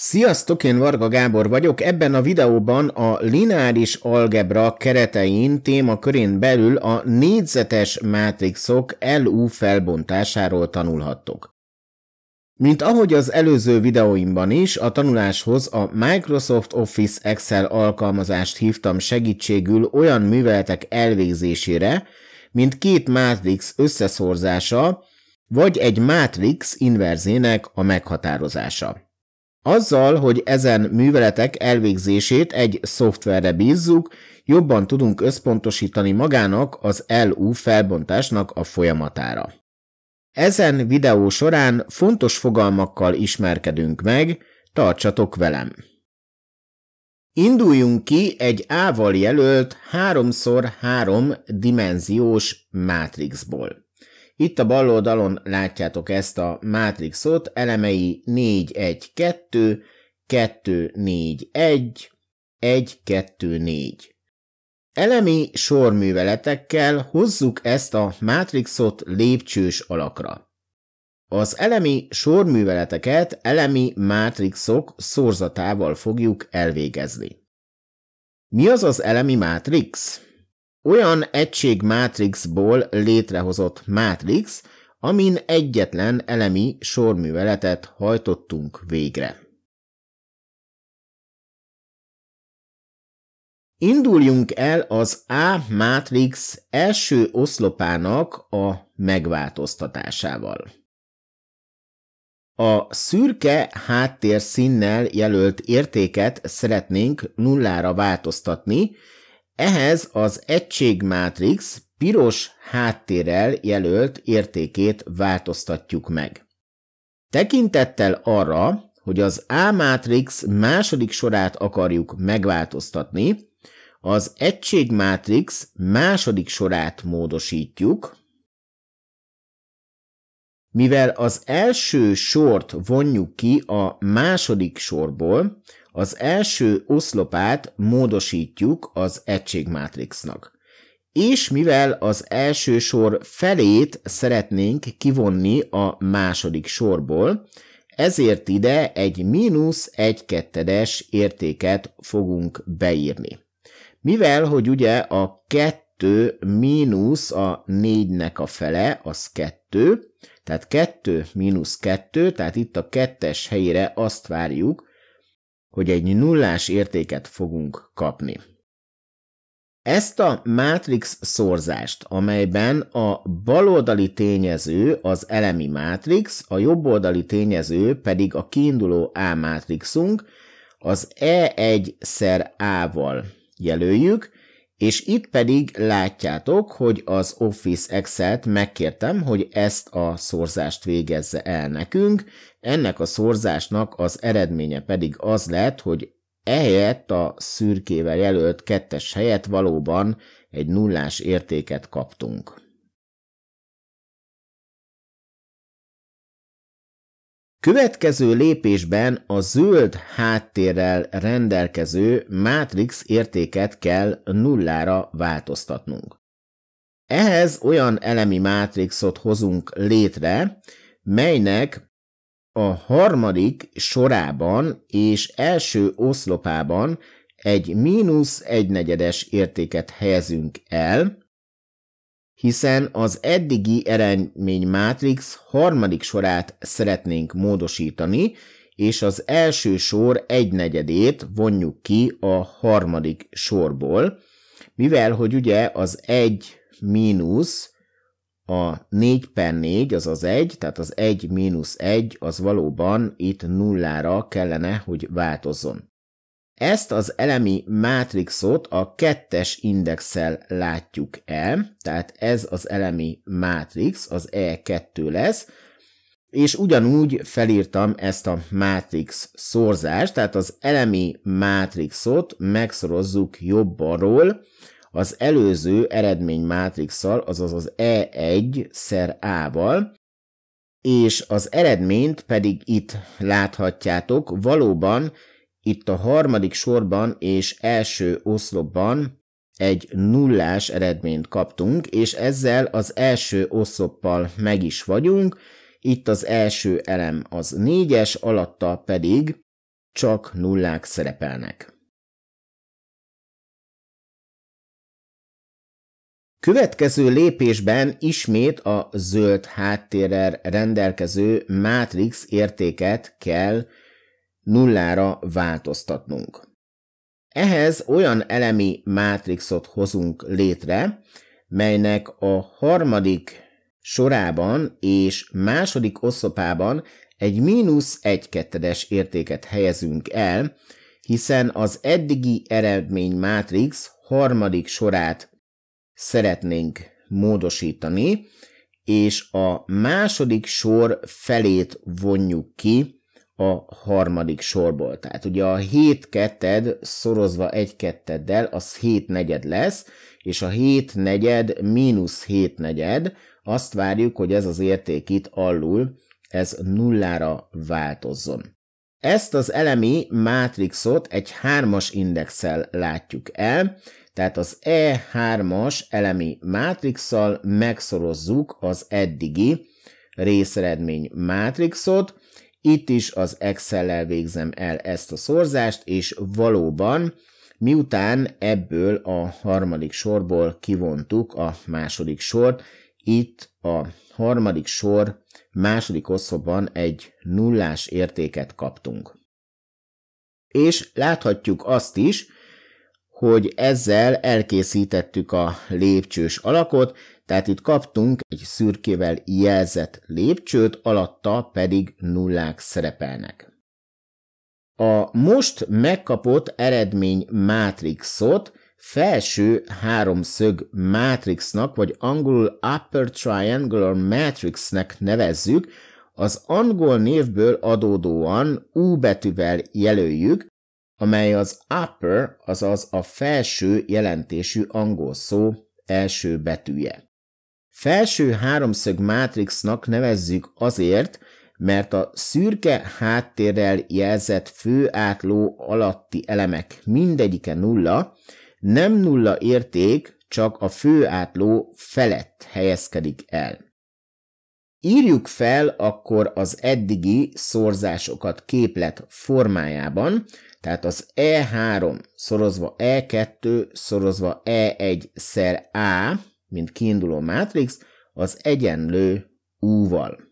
Sziasztok, én Varga Gábor vagyok. Ebben a videóban a lineáris algebra keretein témakörén belül a négyzetes mátrixok LU felbontásáról tanulhattok. Mint ahogy az előző videóimban is, a tanuláshoz a Microsoft Office Excel alkalmazást hívtam segítségül olyan műveletek elvégzésére, mint két mátrix összeszorzása, vagy egy mátrix inverzének a meghatározása. Azzal, hogy ezen műveletek elvégzését egy szoftverre bízzuk, jobban tudunk összpontosítani magának az LU felbontásnak a folyamatára. Ezen videó során fontos fogalmakkal ismerkedünk meg, tartsatok velem! Induljunk ki egy A-val jelölt 3x3 dimenziós mátrixból. Itt a bal oldalon látjátok ezt a mátrixot, elemei 4, 1, 2, 2, 4, 1, 1, 2, 4. Elemi sorműveletekkel hozzuk ezt a mátrixot lépcsős alakra. Az elemi sorműveleteket elemi mátrixok szorzatával fogjuk elvégezni. Mi az az elemi mátrix? olyan egységmátrixból létrehozott mátrix, amin egyetlen elemi sorműveletet hajtottunk végre. Induljunk el az A-mátrix első oszlopának a megváltoztatásával. A szürke háttérszínnel jelölt értéket szeretnénk nullára változtatni, ehhez az egységmátrix piros háttérrel jelölt értékét változtatjuk meg. Tekintettel arra, hogy az A-mátrix második sorát akarjuk megváltoztatni, az egységmátrix második sorát módosítjuk, mivel az első sort vonjuk ki a második sorból, az első oszlopát módosítjuk az egységmátrixnak. És mivel az első sor felét szeretnénk kivonni a második sorból, ezért ide egy mínusz egy kettedes értéket fogunk beírni. Mivel, hogy ugye a 2 mínusz a 4-nek a fele, az 2, tehát 2 mínusz 2, tehát itt a kettes helyére azt várjuk, hogy egy nullás értéket fogunk kapni. Ezt a mátrix szorzást, amelyben a baloldali tényező az elemi mátrix, a jobboldali tényező pedig a kiinduló A mátrixunk, az E1 szer A-val jelöljük, és itt pedig látjátok, hogy az Office Excel-t megkértem, hogy ezt a szorzást végezze el nekünk, ennek a szorzásnak az eredménye pedig az lett, hogy ehelyett a szürkével jelölt kettes helyett valóban egy nullás értéket kaptunk. Következő lépésben a zöld háttérrel rendelkező matrix értéket kell nullára változtatnunk. Ehhez olyan elemi mátrixot hozunk létre, melynek a harmadik sorában és első oszlopában egy mínusz egynegyedes értéket helyezünk el, hiszen az eddigi eredmény mátrix harmadik sorát szeretnénk módosítani, és az első sor egynegyedét vonjuk ki a harmadik sorból, mivel hogy ugye az 1 mínusz a 4 per 4 az az 1, tehát az 1 mínusz 1 az valóban itt nullára kellene, hogy változzon. Ezt az elemi mátrixot a kettes indexel látjuk el, tehát ez az elemi mátrix, az E2 lesz, és ugyanúgy felírtam ezt a mátrix szorzást, tehát az elemi mátrixot megszorozzuk jobbarról az előző eredmény mátrixsal, azaz az E1 szer A-val, és az eredményt pedig itt láthatjátok, valóban itt a harmadik sorban és első oszlopban egy nullás eredményt kaptunk, és ezzel az első oszloppal meg is vagyunk. Itt az első elem az négyes, alatta pedig csak nullák szerepelnek. Következő lépésben ismét a zöld háttérrel rendelkező mátrix értéket kell nullára változtatnunk. Ehhez olyan elemi mátrixot hozunk létre, melynek a harmadik sorában és második oszlopában egy mínusz egykettedes értéket helyezünk el, hiszen az eddigi eredmény mátrix harmadik sorát szeretnénk módosítani, és a második sor felét vonjuk ki a harmadik sorból. Tehát ugye a 7 ketted szorozva 1 ketteddel, az 7 negyed lesz, és a 7 negyed mínusz 7 negyed, azt várjuk, hogy ez az érték itt alul, ez nullára változzon. Ezt az elemi mátrixot egy 3-as indexel látjuk el, tehát az E3-as elemi mátrixsal megszorozzuk az eddigi részeredmény mátrixot, itt is az Excel-lel végzem el ezt a szorzást, és valóban miután ebből a harmadik sorból kivontuk a második sort, itt a harmadik sor második oszlopban egy nullás értéket kaptunk. És láthatjuk azt is, hogy ezzel elkészítettük a lépcsős alakot, tehát itt kaptunk egy szürkével jelzett lépcsőt, alatta pedig nullák szerepelnek. A most megkapott eredmény mátrixot felső háromszög mátrixnak, vagy angolul upper triangular matrixnek nevezzük, az angol névből adódóan U betűvel jelöljük, amely az upper, azaz a felső jelentésű angol szó első betűje. Felső háromszög mátrixnak nevezzük azért, mert a szürke háttérrel jelzett főátló alatti elemek mindegyike nulla, nem nulla érték, csak a főátló felett helyezkedik el. Írjuk fel akkor az eddigi szorzásokat képlet formájában, tehát az E3 szorozva E2 szorozva E1 szer A, mint kiinduló mátrix, az egyenlő U-val.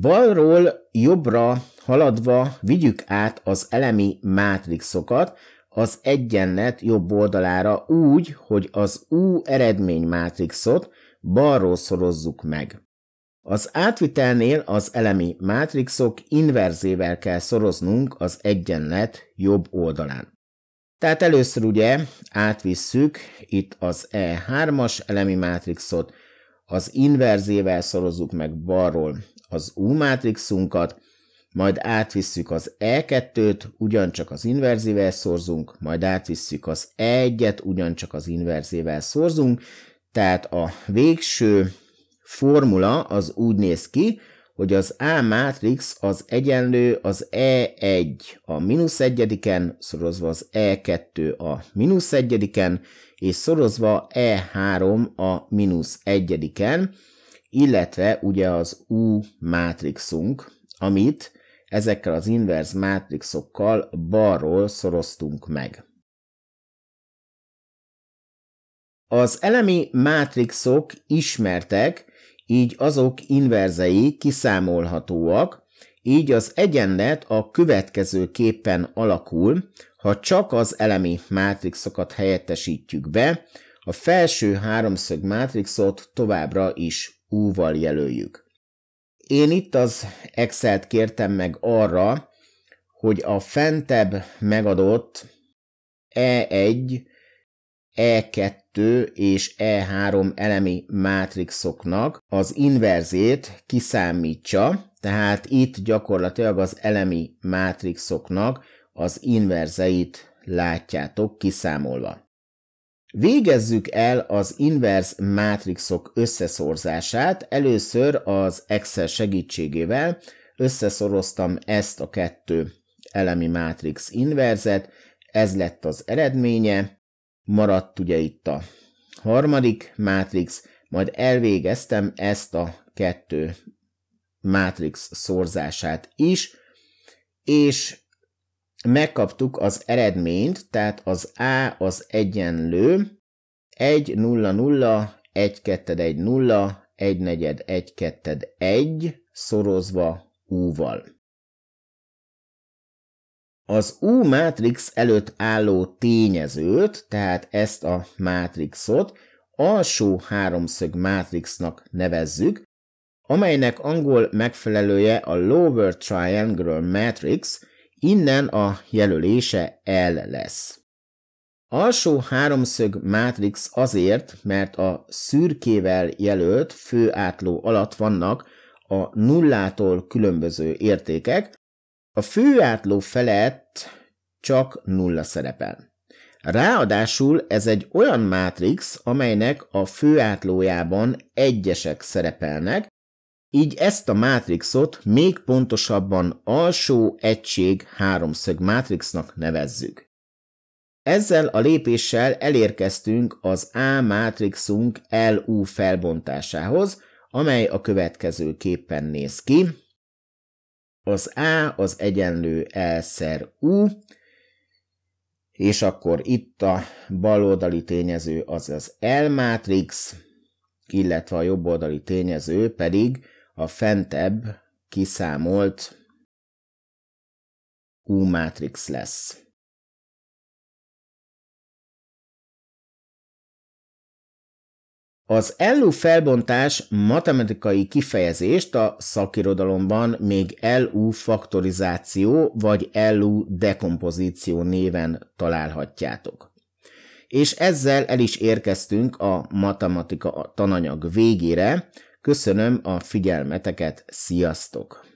Balról jobbra haladva vigyük át az elemi mátrixokat az egyenlet jobb oldalára úgy, hogy az U eredmény mátrixot balról szorozzuk meg. Az átvitelnél az elemi mátrixok inverzével kell szoroznunk az egyenlet jobb oldalán. Tehát először ugye átvisszük itt az E3-as elemi mátrixot, az inverzével szorozzuk meg balról az U mátrixunkat, majd átvisszük az E2-t, ugyancsak az inverzével szorzunk, majd átvisszük az E1-et, ugyancsak az inverzével szorzunk, tehát a végső formula az úgy néz ki, hogy az A mátrix az egyenlő az E1 a mínusz egyediken, szorozva az E2 a mínusz egyediken, és szorozva E3 a mínusz egyediken, illetve ugye az U mátrixunk, amit ezekkel az inverz mátrixokkal balról szoroztunk meg. Az elemi mátrixok ismertek, így azok inverzei kiszámolhatóak, így az egyenlet a következő képen alakul, ha csak az elemi mátrixokat helyettesítjük be, a felső háromszög mátrixot továbbra is U-val jelöljük. Én itt az Excel-t kértem meg arra, hogy a fentebb megadott E1 E2 és E3 elemi mátrixoknak az inverzét kiszámítja. tehát itt gyakorlatilag az elemi mátrixoknak az inverzeit látjátok kiszámolva. Végezzük el az inverz mátrixok összeszorzását, először az Excel segítségével összeszoroztam ezt a kettő elemi mátrix inverzet, ez lett az eredménye, maradt ugye itt a harmadik Matrix, majd elvégeztem ezt a kettő Matrix szorzását is, és megkaptuk az eredményt, tehát az A az egyenlő 1 0 0 1 2 1 0 1 4 1 2 1 szorozva U-val. Az U-mátrix előtt álló tényezőt, tehát ezt a mátrixot, alsó háromszög mátrixnak nevezzük, amelynek angol megfelelője a Lower Triangular Matrix, innen a jelölése L lesz. Alsó háromszög mátrix azért, mert a szürkével jelölt főátló alatt vannak a nullától különböző értékek, a főátló felett csak nulla szerepel. Ráadásul ez egy olyan mátrix, amelynek a főátlójában egyesek szerepelnek, így ezt a mátrixot még pontosabban alsó egység háromszög mátrixnak nevezzük. Ezzel a lépéssel elérkeztünk az A mátrixunk LU felbontásához, amely a következő képen néz ki az A az egyenlő E szer U, és akkor itt a baloldali tényező az az L matrix illetve a jobboldali tényező pedig a fentebb kiszámolt U matrix lesz. Az ellu felbontás matematikai kifejezést a szakirodalomban még LU faktorizáció vagy LU dekompozíció néven találhatjátok. És ezzel el is érkeztünk a matematika tananyag végére. Köszönöm a figyelmeteket, sziasztok!